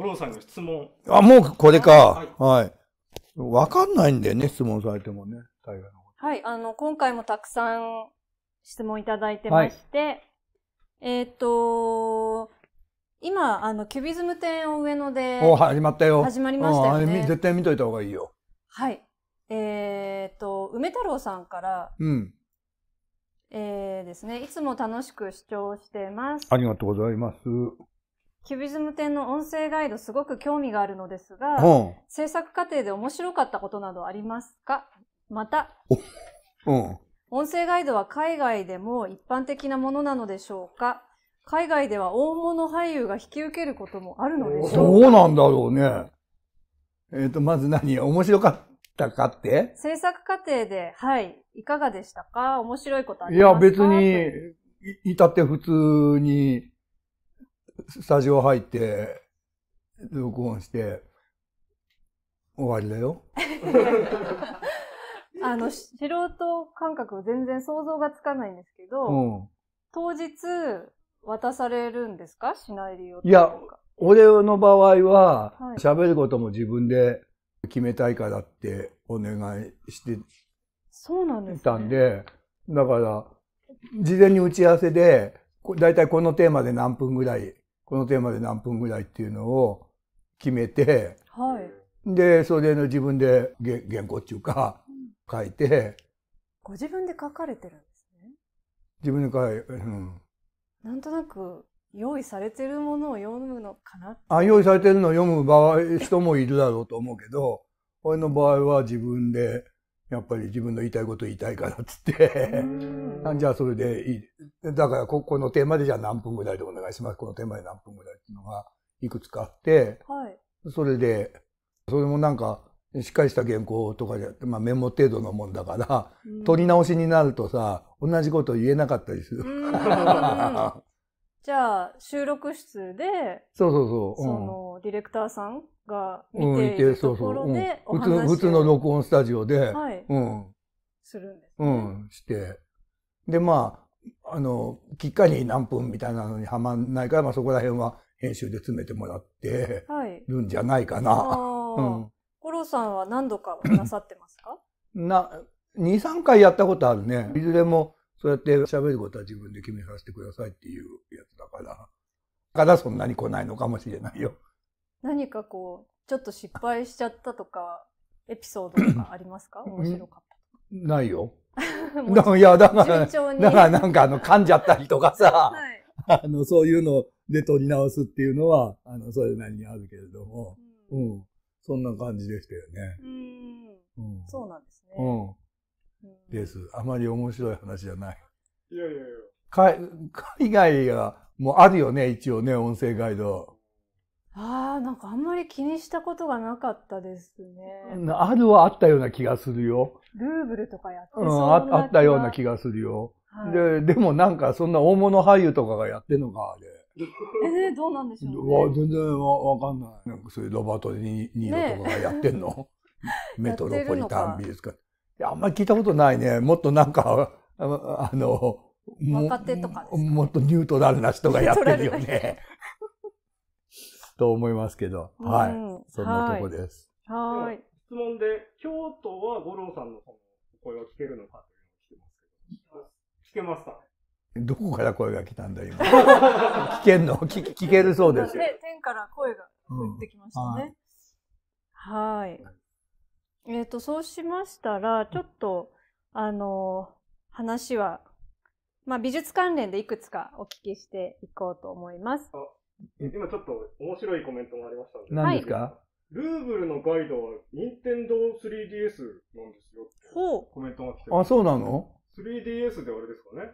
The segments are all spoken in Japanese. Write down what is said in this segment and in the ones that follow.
五郎さんの質問。あ、もうこれか。はい。わ、はい、かんないんだよね、質問されてもね、大概のこと。はい、あの、今回もたくさん質問いただいてまして、はい、えっ、ー、と、今、あの、キュビズム展を上野で。お、始まったよ。始まりましたよね。絶対見といた方がいいよ。はい。えっ、と、梅太郎さんから、うん。えー、ですね、いつも楽しく視聴してます。ありがとうございます。キュビズム展の音声ガイドすごく興味があるのですが、うん、制作過程で面白かったことなどありますかまた、うん、音声ガイドは海外でも一般的なものなのでしょうか海外では大物俳優が引き受けることもあるのでしょうかそうなんだろうね。えっ、ー、と、まず何面白かったかって制作過程で、はい。いかがでしたか面白いことありますかいや、別に、いたって普通に、スタジオ入って録音して終わりだよ。あの素人感覚全然想像がつかないんですけど、うん、当日渡されるんですかシナリオいや俺の場合は喋、はい、ることも自分で決めたいからってお願いしてそうなんです、ね、たんでだから事前に打ち合わせでだいたいこのテーマで何分ぐらいこのテーマで何分ぐらいっていうのを決めて、はい、でそれの自分で原稿っていうか、うん、書いてご自分で書かれてるんですね自分で書い、うん、なんとなく用意されてるものを読むのかなあ用意されてるのを読む場合人もいるだろうと思うけど俺の場合は自分でやっぱり自分の言いたいこと言いたいからっつって じゃあそれでいいだからこ、このテーマでじゃあ何分ぐらいでお願いします。このテーマで何分ぐらいっていうのがいくつかあって、はい、それで、それもなんか、しっかりした原稿とかじゃ、まあメモ程度のもんだから、うん、取り直しになるとさ、同じこと言えなかったりする。じゃあ、収録室で、そうそうそう。うん、その、ディレクターさんが見ているところで、うん、そうそう、うん、普通、普通の録音スタジオで、はい、うん。するんです、ね、うん、して。で、まあ、あの、きっかり何分みたいなのにはまんないから、まあそこら辺は編集で詰めてもらってるんじゃないかな。はい、うん。五郎さんは何度かなさってますか な、2、3回やったことあるね。いずれもそうやって喋ることは自分で決めさせてくださいっていうやつだから。だからそんなに来ないのかもしれないよ。何かこう、ちょっと失敗しちゃったとか、エピソードとかありますか面白かった。ないよ。いや、だから、だからなんかあの、噛んじゃったりとかさ、はい、あの、そういうので取り直すっていうのは、あの、それなりにあるけれども、うん、うん。そんな感じでしたよね。うん。うん、そうなんですね。うん。です。あまり面白い話じゃない。いやいやいや。海外が、もうあるよね、一応ね、音声ガイド。ああ、なんかあんまり気にしたことがなかったですね。あるはあったような気がするよ。ルーブルとかやってそうな、うん、あったような気がするよ。はい、で、でもなんかそんな大物俳優とかがやってんのか、あれ。えー、どうなんでしょう、ね、全然わわかんない。なんかそういうロバート・ニーロとかがやってんの。ね、メトロポリタン美術館。いや、あんまり聞いたことないね。もっとなんか、あの、若手とかもっとニュートラルな人がやってるよね。と思いますけど、はい。そんなとこです。はい。質問で、京都は五郎さんの声は聞けるのかというのを聞いますけど、聞けますかどこから声が来たんだ、今。聞けんの聞聞けるそうですよ。天から声が降ってきましたね。うん、はい。えっ、ー、と、そうしましたら、ちょっと、あのー、話は、まあ、美術関連でいくつかお聞きしていこうと思います。今ちょっと面白いコメントもありましたんで。何ですか、ルーブルのガイドは任天堂 3DS なんですよってコメントが来てあ、そうなの ?3DS であれですかね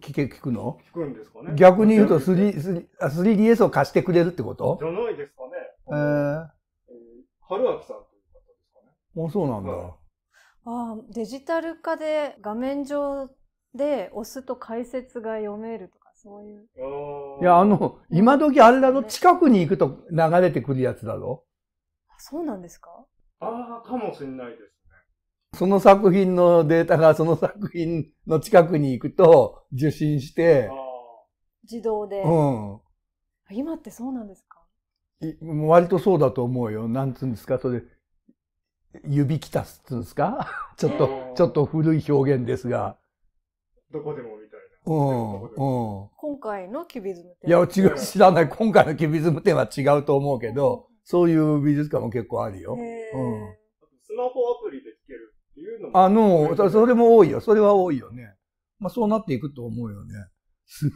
聞け、聞くの聞くんですかね逆に言うと 3D、3DS を貸してくれるってことじゃないですかね。えー、春明さんという方ですかね。あ、そうなんだ。はい、あデジタル化で画面上で押すと解説が読めるとかそういう。いや、あの、今時あれだろ、近くに行くと流れてくるやつだろ。そうなんですかああ、かもしれないですね。その作品のデータがその作品の近くに行くと受信して。自動で。うん。今ってそうなんですかもう割とそうだと思うよ。なんつうんですか、それ。指きたすっつうんですか ちょっと、ちょっと古い表現ですが。どこでも見今回のキュビズム展いや、違う、知らない。今回のキュビズム展は違うと思うけど、そういう美術館も結構あるよ。うん、スマホアプリで聴けるっていうのも。あの、それも多いよ。それは多いよね。まあそうなっていくと思うよね。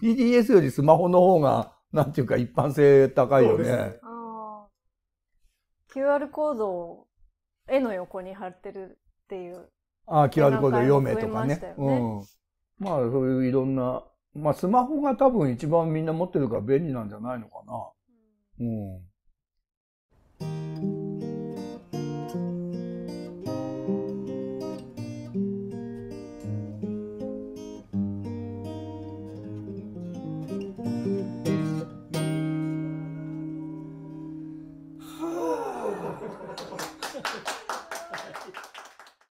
3DS よりスマホの方が、なんていうか一般性高いよね。ね QR コードを絵の横に貼ってるっていう。ああ、QR コード読めとかね。ねうん。まあ、そういういろんな、まあ、スマホが多分一番みんな持ってるから便利なんじゃないのかな。うん。うん